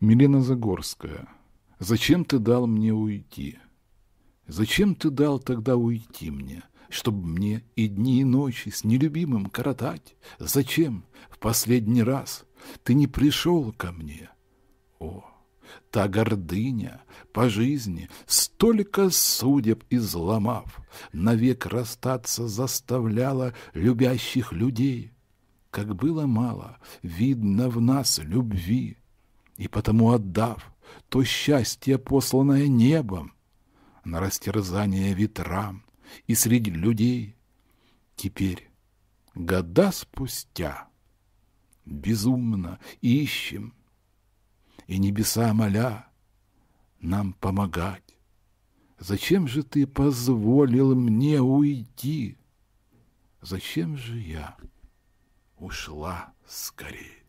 Милена Загорская, зачем ты дал мне уйти? Зачем ты дал тогда уйти мне, чтобы мне и дни, и ночи с нелюбимым коротать? Зачем в последний раз ты не пришел ко мне? О, та гордыня по жизни, столько судеб изломав, навек расстаться заставляла любящих людей. Как было мало, видно в нас любви, и потому отдав то счастье, посланное небом, на растерзание ветрам и среди людей, теперь, года спустя, безумно ищем, и небеса моля нам помогать. Зачем же ты позволил мне уйти? Зачем же я ушла скорее?